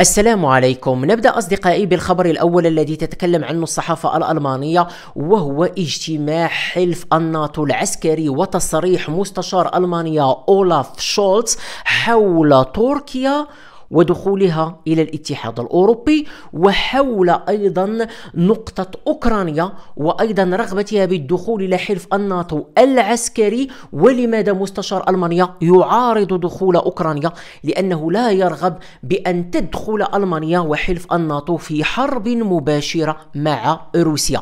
السلام عليكم نبدأ أصدقائي بالخبر الأول الذي تتكلم عنه الصحافة الألمانية وهو اجتماع حلف الناتو العسكري وتصريح مستشار ألمانيا أولاف شولتز حول تركيا ودخولها الى الاتحاد الاوروبي وحول ايضا نقطه اوكرانيا وايضا رغبتها بالدخول الى حلف الناتو العسكري ولماذا مستشار المانيا يعارض دخول اوكرانيا لانه لا يرغب بان تدخل المانيا وحلف الناتو في حرب مباشره مع روسيا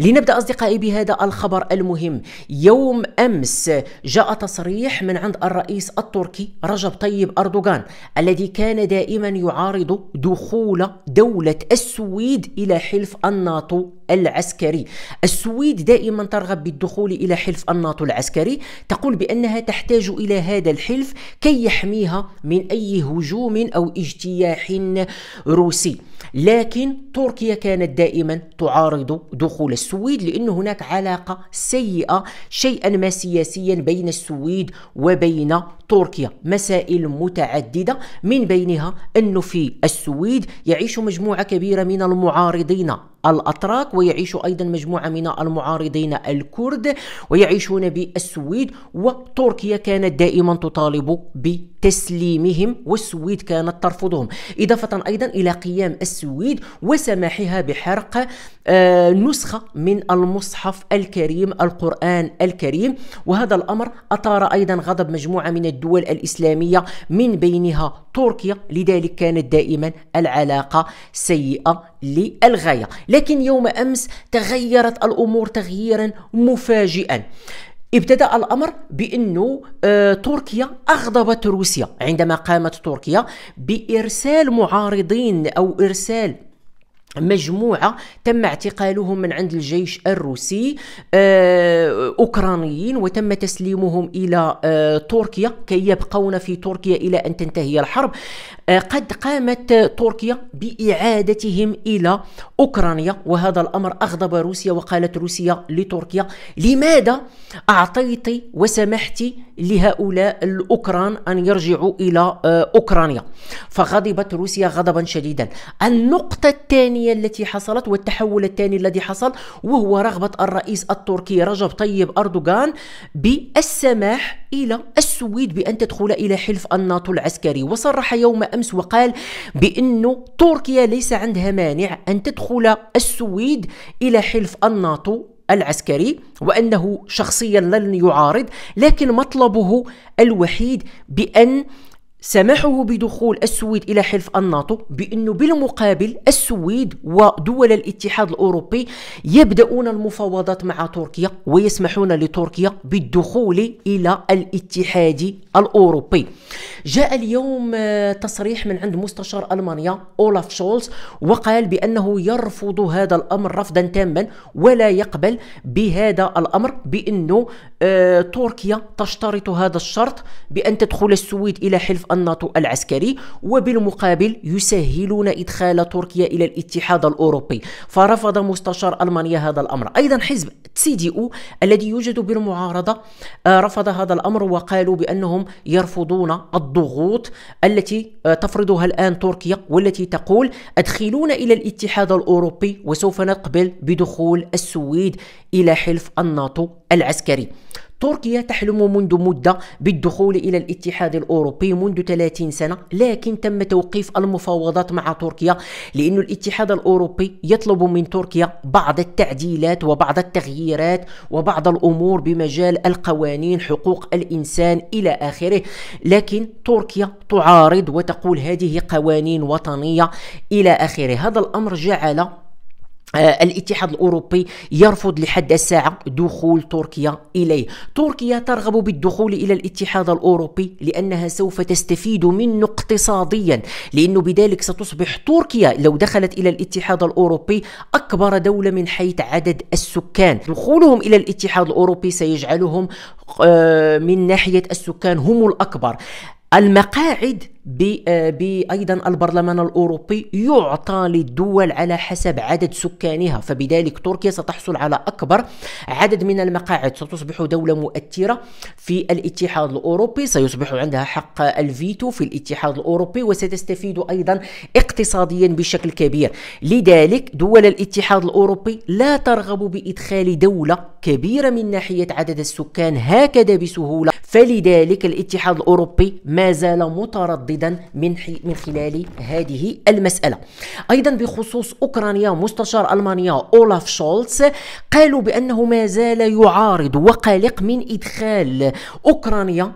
لنبدا اصدقائي بهذا الخبر المهم يوم امس جاء تصريح من عند الرئيس التركي رجب طيب اردوغان الذي كان كان دائما يعارض دخول دولة السويد إلى حلف الناتو العسكري السويد دائما ترغب بالدخول إلى حلف الناتو العسكري تقول بأنها تحتاج إلى هذا الحلف كي يحميها من أي هجوم أو اجتياح روسي لكن تركيا كانت دائما تعارض دخول السويد لأن هناك علاقة سيئة شيئا ما سياسيا بين السويد وبين تركيا مسائل متعددة من بينها أنه في السويد يعيش مجموعة كبيرة من المعارضين الأتراك ويعيش أيضا مجموعة من المعارضين الكرد ويعيشون بالسويد وتركيا كانت دائما تطالب بتسليمهم والسويد كانت ترفضهم إضافة أيضا إلى قيام السويد وسماحها بحرق آه، نسخة من المصحف الكريم القرآن الكريم وهذا الأمر أثار أيضا غضب مجموعة من الدول الإسلامية من بينها تركيا لذلك كانت دائما العلاقة سيئة للغاية لكن يوم أمس تغيرت الأمور تغييرا مفاجئا ابتدا الامر بانه آه، تركيا اغضبت روسيا عندما قامت تركيا بارسال معارضين او ارسال مجموعة تم اعتقالهم من عند الجيش الروسي آه، أوكرانيين وتم تسليمهم إلى آه، تركيا كي يبقون في تركيا إلى أن تنتهي الحرب آه، قد قامت تركيا بإعادتهم إلى أوكرانيا وهذا الأمر أغضب روسيا وقالت روسيا لتركيا لماذا أعطيت وسمحت لهؤلاء الأوكران أن يرجعوا إلى أوكرانيا فغضبت روسيا غضبا شديدا النقطة الثانية الثانية التي حصلت والتحول الثاني الذي حصل وهو رغبة الرئيس التركي رجب طيب أردوغان بالسماح إلى السويد بأن تدخل إلى حلف الناتو العسكري وصرح يوم أمس وقال بأن تركيا ليس عندها مانع أن تدخل السويد إلى حلف الناتو العسكري وأنه شخصيا لن يعارض لكن مطلبه الوحيد بأن سمحه بدخول السويد الى حلف الناتو بانه بالمقابل السويد ودول الاتحاد الاوروبي يبداون المفاوضات مع تركيا ويسمحون لتركيا بالدخول الى الاتحاد الاوروبي. جاء اليوم آه، تصريح من عند مستشار المانيا اولاف شولز وقال بانه يرفض هذا الامر رفضا تاما ولا يقبل بهذا الامر بانه آه، تركيا تشترط هذا الشرط بان تدخل السويد الى حلف الناتو العسكري وبالمقابل يسهلون إدخال تركيا إلى الاتحاد الأوروبي فرفض مستشار ألمانيا هذا الأمر أيضا حزب دي او الذي يوجد بالمعارضة آه، رفض هذا الأمر وقالوا بأنهم يرفضون الضغوط التي آه، تفرضها الآن تركيا والتي تقول ادخلونا إلى الاتحاد الأوروبي وسوف نقبل بدخول السويد إلى حلف الناتو العسكري تركيا تحلم منذ مدة بالدخول إلى الاتحاد الأوروبي منذ 30 سنة لكن تم توقيف المفاوضات مع تركيا لأن الاتحاد الأوروبي يطلب من تركيا بعض التعديلات وبعض التغييرات وبعض الأمور بمجال القوانين حقوق الإنسان إلى آخره لكن تركيا تعارض وتقول هذه قوانين وطنية إلى آخره هذا الأمر جعل آه، الاتحاد الاوروبي يرفض لحد الساعه دخول تركيا اليه، تركيا ترغب بالدخول الى الاتحاد الاوروبي لانها سوف تستفيد منه اقتصاديا، لانه بذلك ستصبح تركيا لو دخلت الى الاتحاد الاوروبي اكبر دوله من حيث عدد السكان، دخولهم الى الاتحاد الاوروبي سيجعلهم آه، من ناحيه السكان هم الاكبر. المقاعد بأيضا آه، البرلمان الأوروبي يعطى للدول على حسب عدد سكانها فبذلك تركيا ستحصل على أكبر عدد من المقاعد ستصبح دولة مؤثرة في الاتحاد الأوروبي سيصبح عندها حق الفيتو في الاتحاد الأوروبي وستستفيد أيضا اقتصاديا بشكل كبير لذلك دول الاتحاد الأوروبي لا ترغب بإدخال دولة كبيرة من ناحية عدد السكان هكذا بسهولة فلذلك الاتحاد الأوروبي ما زال متردد مترددا من من خلال هذه المساله ايضا بخصوص اوكرانيا مستشار المانيا اولاف شولتس قالوا بانه ما زال يعارض وقلق من ادخال اوكرانيا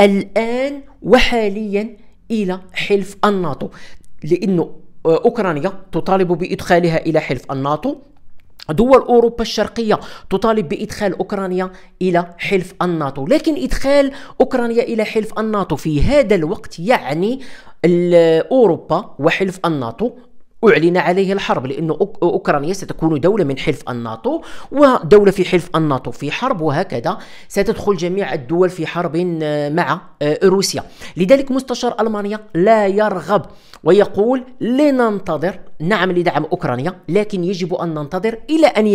الان وحاليا الى حلف الناتو لانه اوكرانيا تطالب بادخالها الى حلف الناتو دول اوروبا الشرقيه تطالب بادخال اوكرانيا الى حلف الناتو، لكن ادخال اوكرانيا الى حلف الناتو في هذا الوقت يعني اوروبا وحلف الناتو أعلن عليه الحرب لأن أوكرانيا ستكون دولة من حلف الناتو ودولة في حلف الناتو في حرب وهكذا ستدخل جميع الدول في حرب آه، مع آه، روسيا لذلك مستشار ألمانيا لا يرغب ويقول لننتظر نعم لدعم أوكرانيا لكن يجب أن ننتظر إلى أن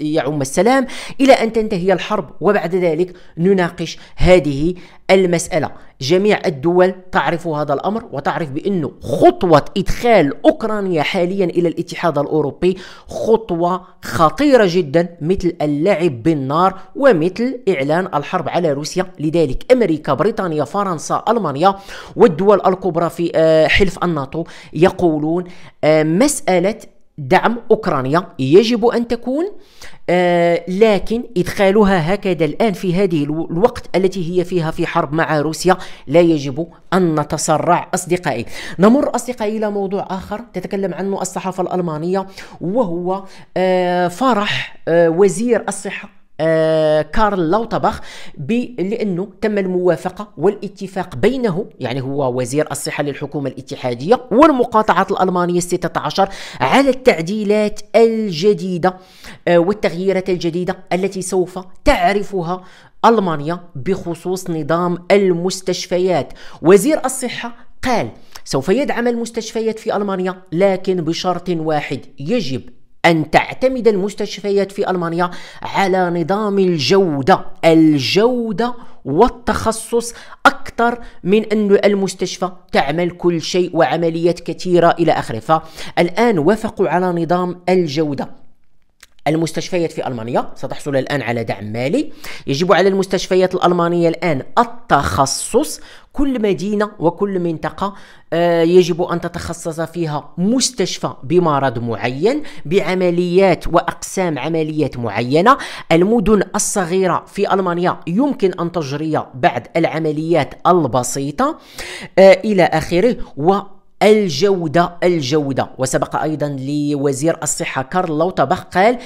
يعم السلام إلى أن تنتهي الحرب وبعد ذلك نناقش هذه المسألة جميع الدول تعرف هذا الأمر وتعرف بأنه خطوة إدخال أوكرانيا حاليا إلى الاتحاد الأوروبي خطوة خطيرة جدا مثل اللعب بالنار ومثل إعلان الحرب على روسيا لذلك أمريكا بريطانيا فرنسا ألمانيا والدول الكبرى في آه، حلف الناتو يقولون آه، مسألة دعم اوكرانيا يجب ان تكون آه لكن ادخالها هكذا الان في هذه الوقت التي هي فيها في حرب مع روسيا لا يجب ان نتسرع اصدقائي نمر اصدقائي الى موضوع اخر تتكلم عنه الصحافه الالمانيه وهو آه فرح آه وزير الصحه آه، كارل لوطبخ لانه تم الموافقه والاتفاق بينه يعني هو وزير الصحه للحكومه الاتحاديه والمقاطعه الالمانيه 16 على التعديلات الجديده آه، والتغييرات الجديده التي سوف تعرفها المانيا بخصوص نظام المستشفيات وزير الصحه قال سوف يدعم المستشفيات في المانيا لكن بشرط واحد يجب أن تعتمد المستشفيات في ألمانيا على نظام الجودة الجودة والتخصص أكثر من أن المستشفى تعمل كل شيء وعمليات كثيرة إلى آخره فالآن وافقوا على نظام الجودة المستشفيات في ألمانيا ستحصل الآن على دعم مالي يجب على المستشفيات الألمانية الآن التخصص كل مدينة وكل منطقة آه، يجب أن تتخصص فيها مستشفى بمرض معين بعمليات وأقسام عمليات معينة المدن الصغيرة في ألمانيا يمكن أن تجري بعد العمليات البسيطة آه، إلى آخره و الجودة الجودة وسبق أيضا لوزير الصحة كارل لوطبخ قال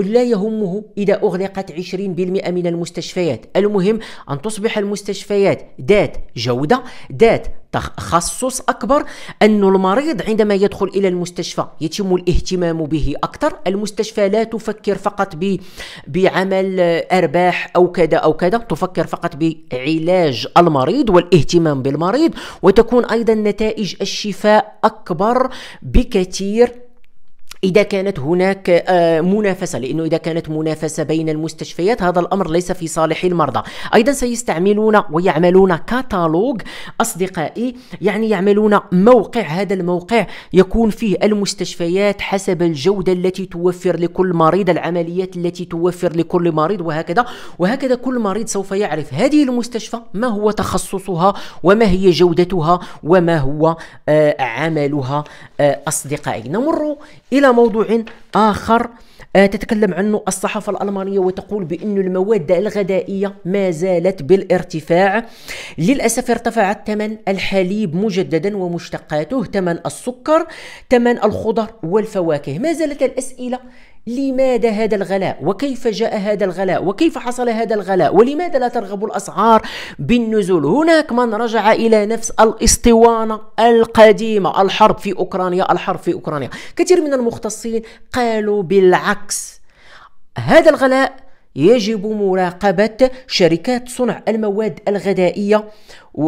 لا يهمه إذا أغلقت 20% من المستشفيات المهم أن تصبح المستشفيات ذات جودة ذات تخصص أكبر أن المريض عندما يدخل إلى المستشفى يتم الاهتمام به أكثر المستشفى لا تفكر فقط بعمل أرباح أو كذا أو كذا تفكر فقط بعلاج المريض والاهتمام بالمريض وتكون أيضا نتائج الشفاء أكبر بكثير اذا كانت هناك آه، منافسه لانه اذا كانت منافسه بين المستشفيات هذا الامر ليس في صالح المرضى ايضا سيستعملون ويعملون كتالوج اصدقائي يعني يعملون موقع هذا الموقع يكون فيه المستشفيات حسب الجوده التي توفر لكل مريض العمليات التي توفر لكل مريض وهكذا وهكذا كل مريض سوف يعرف هذه المستشفى ما هو تخصصها وما هي جودتها وما هو آه، عملها آه، أصدقائي نمر إلى موضوع آخر آه، تتكلم عنه الصحافة الألمانية وتقول بأن المواد الغذائية ما زالت بالارتفاع للأسف ارتفع ثمن الحليب مجددا ومشتقاته ثمن السكر ثمن الخضر والفواكه ما زالت الأسئلة لماذا هذا الغلاء وكيف جاء هذا الغلاء وكيف حصل هذا الغلاء ولماذا لا ترغب الأسعار بالنزول هناك من رجع إلى نفس الاسطوانة القديمة الحرب في أوكرانيا الحرب في أوكرانيا كثير من المختصين قالوا بالعكس هذا الغلاء يجب مراقبة شركات صنع المواد الغذائية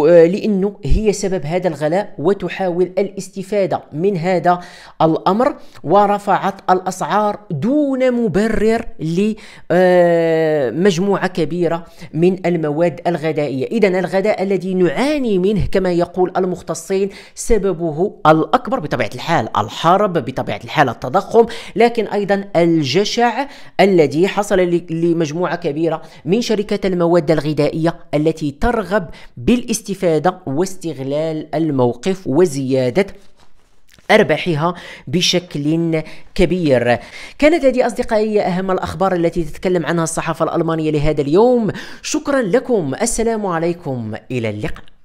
لأنه هي سبب هذا الغلاء وتحاول الاستفادة من هذا الأمر ورفعت الأسعار دون مبرر لمجموعة آه، كبيرة من المواد الغذائية إذا الغذاء الذي نعاني منه كما يقول المختصين سببه الأكبر بطبيعة الحال الحرب بطبيعة الحال التضخم لكن أيضا الجشع الذي حصل مجموعة كبيرة من شركات المواد الغذائية التي ترغب بالاستفادة واستغلال الموقف وزيادة أرباحها بشكل كبير كانت هذه أصدقائي أهم الأخبار التي تتكلم عنها الصحافة الألمانية لهذا اليوم شكرا لكم السلام عليكم إلى اللقاء